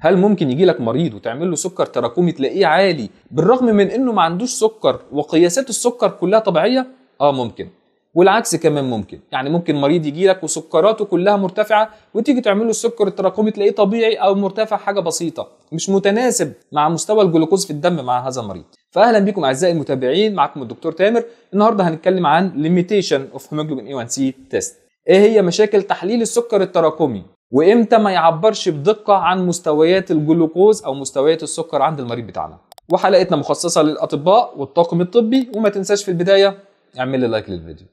هل ممكن يجي لك مريض وتعمل له سكر تراكمي تلاقيه عالي بالرغم من انه ما عندوش سكر وقياسات السكر كلها طبيعيه اه ممكن والعكس كمان ممكن يعني ممكن مريض يجي لك وسكراته كلها مرتفعه وتيجي تعمل له السكر التراكمي تلاقيه طبيعي او مرتفع حاجه بسيطه مش متناسب مع مستوى الجلوكوز في الدم مع هذا المريض فاهلا بكم اعزائي المتابعين معكم الدكتور تامر النهارده هنتكلم عن ليميتيشن اوف هيموجلوبين اي 1 سي تيست ايه هي مشاكل تحليل السكر التراكمي وامتى ما يعبرش بدقه عن مستويات الجلوكوز او مستويات السكر عند المريض بتاعنا وحلقتنا مخصصه للاطباء والطاقم الطبي وما تنساش في البدايه اعمل لي لايك للفيديو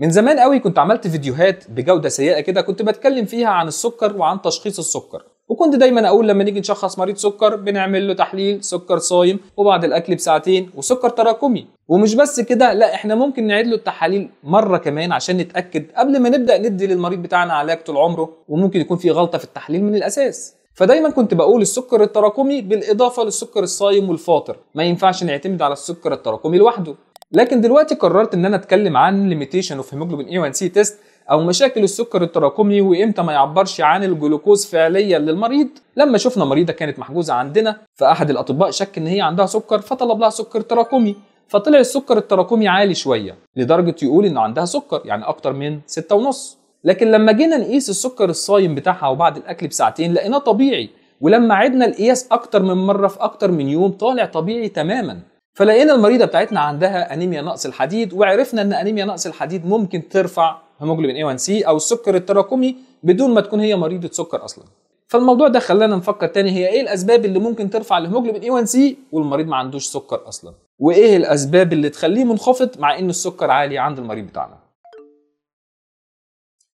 من زمان قوي كنت عملت فيديوهات بجوده سيئه كده كنت بتكلم فيها عن السكر وعن تشخيص السكر وكنت دايما اقول لما نيجي نشخص مريض سكر بنعمل له تحليل سكر صايم وبعد الاكل بساعتين وسكر تراكمي ومش بس كده لا احنا ممكن نعيد له التحاليل مره كمان عشان نتاكد قبل ما نبدا ندي للمريض بتاعنا علاج طول عمره وممكن يكون في غلطه في التحليل من الاساس فدايما كنت بقول السكر التراكمي بالاضافه للسكر الصايم والفاطر ما ينفعش نعتمد على السكر التراكمي لوحده لكن دلوقتي قررت ان انا اتكلم عن ليميتيشن اوف هيموجلوبين اي 1 سي تيست او مشاكل السكر التراكمي وامتى ما يعبرش عن الجلوكوز فعليا للمريض لما شفنا مريضه كانت محجوزه عندنا فاحد الاطباء شك ان هي عندها سكر فطلب لها سكر تراكمي فطلع السكر التراكمي عالي شويه لدرجه يقول انه عندها سكر يعني اكتر من ونص لكن لما جينا نقيس السكر الصايم بتاعها وبعد الاكل بساعتين لقيناه طبيعي ولما عدنا القياس اكتر من مره في اكتر من يوم طالع طبيعي تماما فلقينا المريضه بتاعتنا عندها انيميا نقص الحديد وعرفنا ان انيميا نقص الحديد ممكن ترفع هيموجلوبين اي 1 سي او السكر التراكمي بدون ما تكون هي مريضه سكر اصلا فالموضوع ده خلانا نفكر تاني هي ايه الاسباب اللي ممكن ترفع الهيموجلوبين اي 1 سي والمريض ما عندوش سكر اصلا وايه الاسباب اللي تخليه منخفض مع ان السكر عالي عند المريض بتاعنا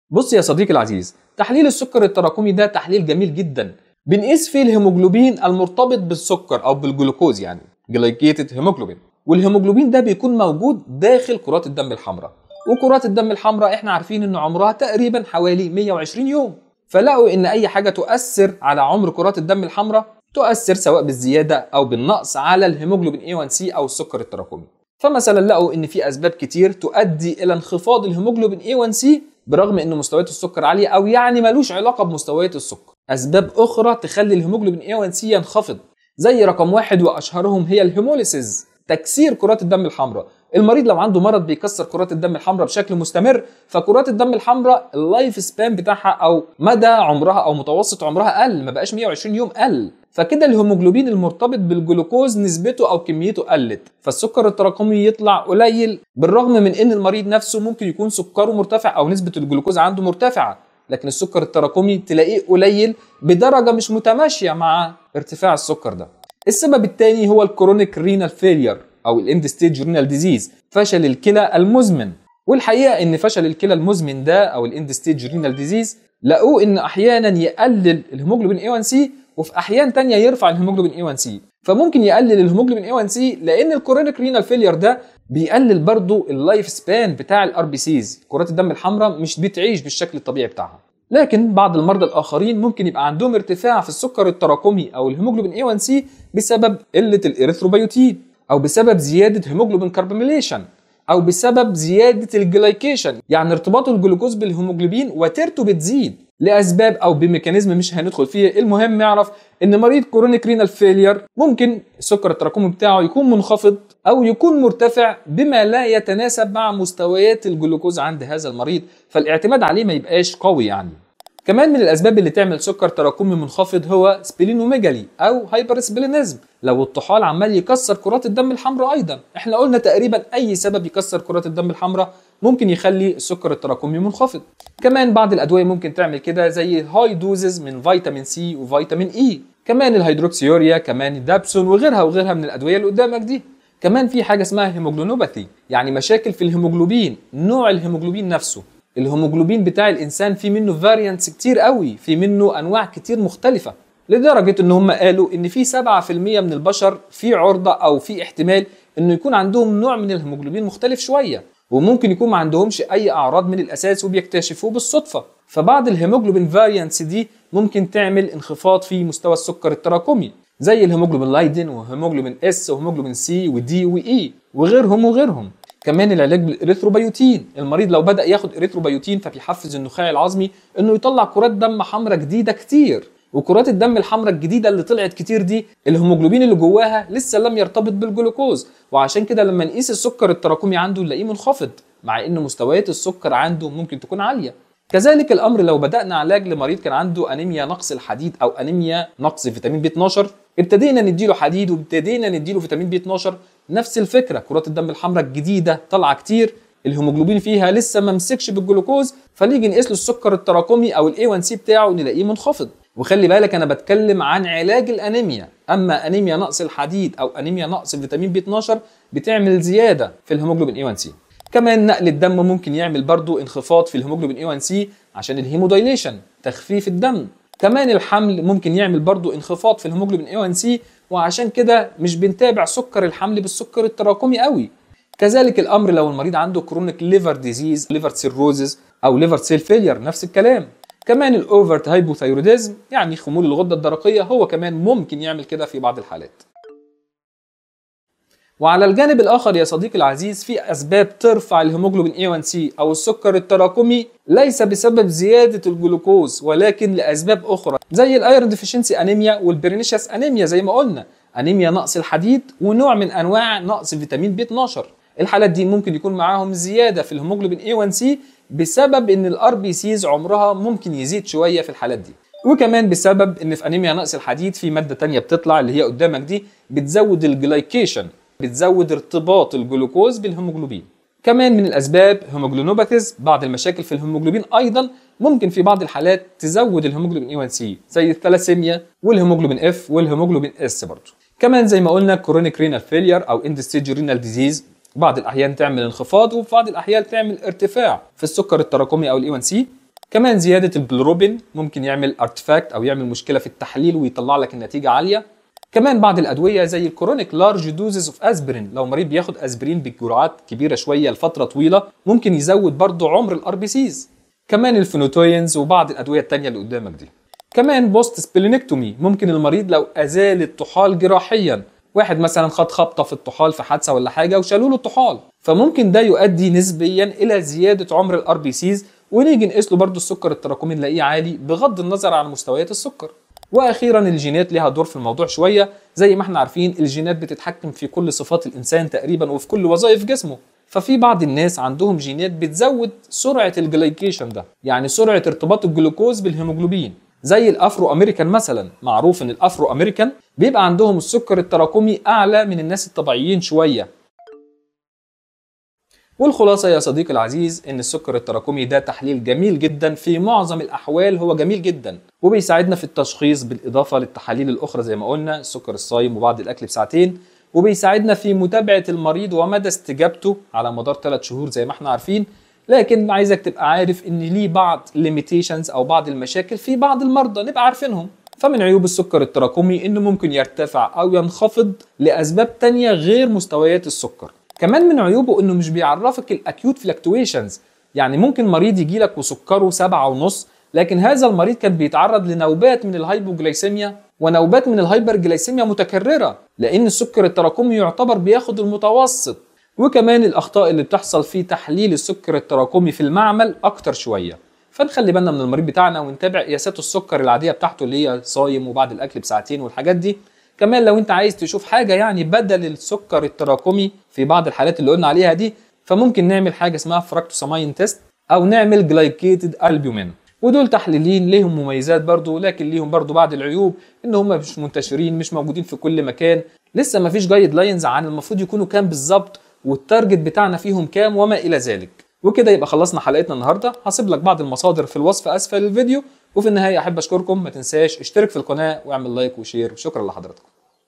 بص يا صديقي العزيز تحليل السكر التراكمي ده تحليل جميل جدا بنقيس فيه الهيموجلوبين المرتبط بالسكر او بالجلوكوز يعني جلايكيتد هيموجلوبين والهيموجلوبين ده بيكون موجود داخل كرات الدم الحمراء وكرات الدم الحمراء احنا عارفين ان عمرها تقريبا حوالي 120 يوم فلقوا ان اي حاجه تؤثر على عمر كرات الدم الحمراء تؤثر سواء بالزياده او بالنقص على الهيموجلوبين اي 1 سي او السكر التراكمي فمثلا لقوا ان في اسباب كتير تؤدي الى انخفاض الهيموجلوبين اي 1 سي برغم ان مستويات السكر عاليه او يعني ملوش علاقه بمستويات السكر اسباب اخرى تخلي الهيموجلوبين اي 1 سي ينخفض زي رقم واحد واشهرهم هي الهيموليسيز تكسير كرات الدم الحمراء المريض لو عنده مرض بيكسر كرات الدم الحمراء بشكل مستمر فكرات الدم الحمراء اللايف سبان بتاعها او مدى عمرها او متوسط عمرها قل ما بقاش 120 يوم قل فكده الهيموجلوبين المرتبط بالجلوكوز نسبته او كميته قلت فالسكر التراكمي يطلع قليل بالرغم من ان المريض نفسه ممكن يكون سكره مرتفع او نسبه الجلوكوز عنده مرتفعه لكن السكر التراكمي تلاقيه قليل بدرجه مش متماشيه مع ارتفاع السكر ده السبب الثاني هو الكرونيك رينال فيلير او الاند ستيج رينال ديزيز فشل الكلى المزمن والحقيقه ان فشل الكلى المزمن ده او الاند ستيج رينال ديزيز لقوه ان احيانا يقلل الهيموجلوبين اي 1 سي وفي احيان تانية يرفع الهيموجلوبين اي 1 سي فممكن يقلل الهيموجلوبين اي 1 سي لان الكرونيك رينال فيلير ده بيقلل برضو اللايف سبان بتاع الار بي سيز كرات الدم الحمراء مش بتعيش بالشكل الطبيعي بتاعها لكن بعض المرضى الاخرين ممكن يبقى عندهم ارتفاع في السكر التراكمي او الهيموجلوبين اي 1 سي بسبب قله الاريثروبيوتين او بسبب زياده هيموجلوبين كربميليشن او بسبب زياده الجلايكيشن يعني ارتباط الجلوكوز بالهيموجلوبين وتيرته بتزيد لاسباب او بميكانيزم مش هندخل فيها المهم نعرف ان مريض كورونيك رينال فيلير ممكن السكر التراكمي بتاعه يكون منخفض او يكون مرتفع بما لا يتناسب مع مستويات الجلوكوز عند هذا المريض فالاعتماد عليه ما يبقاش قوي يعني كمان من الأسباب اللي تعمل سكر تراكمي منخفض هو سبلينوميجالي أو هايبر سبلينزم لو الطحال عمال يكسر كرات الدم الحمراء أيضا احنا قلنا تقريبا أي سبب يكسر كرات الدم الحمراء ممكن يخلي السكر التراكمي منخفض كمان بعض الأدوية ممكن تعمل كده زي هاي دوزز من فيتامين سي وفيتامين إي كمان الهيدروكسيوريا كمان الدابسون وغيرها وغيرها من الأدوية اللي قدامك دي كمان في حاجة اسمها هيموجلوباثي يعني مشاكل في الهيموجلوبين نوع الهيموجلوبين نفسه الهيموجلوبين بتاع الانسان في منه فاريانتس كتير قوي في منه انواع كتير مختلفه لدرجه ان هم قالوا ان في 7% من البشر في عرضه او في احتمال انه يكون عندهم نوع من الهيموجلوبين مختلف شويه وممكن يكون ما عندهمش اي اعراض من الاساس وبيكتشفوه بالصدفه فبعض الهيموجلوبين فاريانتس دي ممكن تعمل انخفاض في مستوى السكر التراكمي زي الهيموجلوبين لايدن وهيموجلوبين اس وهيموجلوبين سي ودي واي وغيرهم وغيرهم كمان العلاج بالاريثروبيوتين المريض لو بدا ياخد اريثروبيوتين فبيحفز النخاع العظمي انه يطلع كرات دم حمراء جديده كتير وكرات الدم الحمراء الجديده اللي طلعت كتير دي الهيموجلوبين اللي جواها لسه لم يرتبط بالجلوكوز وعشان كده لما نقيس السكر التراكمي عنده نلاقيه منخفض مع ان مستويات السكر عنده ممكن تكون عاليه كذلك الامر لو بدانا علاج لمريض كان عنده انيميا نقص الحديد او انيميا نقص فيتامين بي 12 ابتدينا نديله حديد وابتدينا نديله فيتامين بي 12 نفس الفكره كرات الدم الحمراء الجديده طالعه كتير الهيموجلوبين فيها لسه ما مسكش بالجلوكوز فنيجي نقيس له السكر التراكمي او الاي 1 سي بتاعه نلاقيه منخفض وخلي بالك انا بتكلم عن علاج الانيميا اما انيميا نقص الحديد او انيميا نقص فيتامين بي 12 بتعمل زياده في الهيموجلوبين اي 1 سي كمان نقل الدم ممكن يعمل برضو انخفاض في الهيموجلوبين اي 1 سي عشان الهيمودايليشن تخفيف الدم كمان الحمل ممكن يعمل برضو انخفاض في الهيموجلوبين اي 1 سي وعشان كده مش بنتابع سكر الحمل بالسكر التراكمي قوي كذلك الامر لو المريض عنده كرونيك ليفر ديزيز ليفر سيروزز او ليفر سيل فيلير نفس الكلام كمان الاوفرت هايبوثايروديزم يعني خمول الغده الدرقيه هو كمان ممكن يعمل كده في بعض الحالات وعلى الجانب الاخر يا صديقي العزيز في اسباب ترفع الهيموجلوبين اي 1 سي او السكر التراكمي ليس بسبب زياده الجلوكوز ولكن لاسباب اخرى زي الايرون ديفيشنسي انيميا والبرينيشس انيميا زي ما قلنا انيميا نقص الحديد ونوع من انواع نقص فيتامين بي 12 الحالات دي ممكن يكون معاهم زياده في الهيموجلوبين اي 1 سي بسبب ان الار بي سيز عمرها ممكن يزيد شويه في الحالات دي وكمان بسبب ان في انيميا نقص الحديد في ماده تانية بتطلع اللي هي قدامك دي بتزود الجلايكيشن بتزود ارتباط الجلوكوز بالهيموجلوبين كمان من الاسباب هيموجلوباثيز بعض المشاكل في الهيموجلوبين ايضا ممكن في بعض الحالات تزود الهيموجلوبين اي 1 سي زي الثلاسيميا والهيموجلوبين اف والهيموجلوبين اس برضه كمان زي ما قلنا كورونيك رينال فيلير او اند رينال ديزيز بعض الاحيان تعمل انخفاض وفي بعض الاحيان تعمل ارتفاع في السكر التراكمي او الاي 1 سي كمان زياده البلوروبين ممكن يعمل ارتفاكت او يعمل مشكله في التحليل ويطلع لك النتيجه عاليه كمان بعض الادويه زي الكرونيك لارج دوزز اوف اسبرين لو مريض بياخد اسبرين بجرعات كبيره شويه لفتره طويله ممكن يزود برضه عمر الار بي سيز كمان الفينوتوينز وبعض الادويه التانية اللي قدامك دي كمان بوست سبلينكتومي ممكن المريض لو ازال الطحال جراحيا واحد مثلا خد خبطه في الطحال في حادثه ولا حاجه وشالوا له الطحال فممكن ده يؤدي نسبيا الى زياده عمر الار بي سيز ونيجي نقيس له برضه السكر التراكمي نلاقيه عالي بغض النظر عن مستويات السكر واخيرا الجينات ليها دور في الموضوع شويه زي ما احنا عارفين الجينات بتتحكم في كل صفات الانسان تقريبا وفي كل وظائف جسمه ففي بعض الناس عندهم جينات بتزود سرعه الجلايكيشن ده يعني سرعه ارتباط الجلوكوز بالهيموجلوبين زي الافرو امريكان مثلا معروف ان الافرو امريكان بيبقى عندهم السكر التراكمي اعلى من الناس الطبيعيين شويه والخلاصة يا صديقي العزيز إن السكر التراكمي ده تحليل جميل جدا في معظم الأحوال هو جميل جدا وبيساعدنا في التشخيص بالإضافة للتحاليل الأخرى زي ما قلنا السكر الصايم وبعد الأكل بساعتين وبيساعدنا في متابعة المريض ومدى استجابته على مدار 3 شهور زي ما احنا عارفين لكن عايزك تبقى عارف ان ليه بعض ليميتيشنز او بعض المشاكل في بعض المرضى نبقى عارفينهم فمن عيوب السكر التراكمي انه ممكن يرتفع او ينخفض لاسباب تانية غير مستويات السكر كمان من عيوبه انه مش بيعرفك الاكيوت فلكتويشنز يعني ممكن مريض يجي لك وسكره سبعة ونص لكن هذا المريض كان بيتعرض لنوبات من الهايبوجلايسيميا ونوبات من الهايبرجلايسيميا متكررة لأن السكر التراكمي يعتبر بياخد المتوسط وكمان الأخطاء اللي بتحصل في تحليل السكر التراكمي في المعمل أكتر شوية فنخلي بالنا من المريض بتاعنا ونتابع قياسات السكر العادية بتاعته اللي هي صايم وبعد الأكل بساعتين والحاجات دي كمان لو انت عايز تشوف حاجه يعني بدل السكر التراكمي في بعض الحالات اللي قلنا عليها دي فممكن نعمل حاجه اسمها فراكتوسامين تيست او نعمل جلايكيتد البيومين ودول تحليلين ليهم مميزات برضو لكن ليهم برضو بعض العيوب ان هم مش منتشرين مش موجودين في كل مكان لسه ما فيش جايد لاينز عن المفروض يكونوا كام بالظبط والتارجت بتاعنا فيهم كام وما الى ذلك وكده يبقى خلصنا حلقتنا النهارده هسيب لك بعض المصادر في الوصف اسفل الفيديو وفي النهايه احب اشكركم ما تنساش اشترك في القناه واعمل لايك وشير وشكرا لحضرتك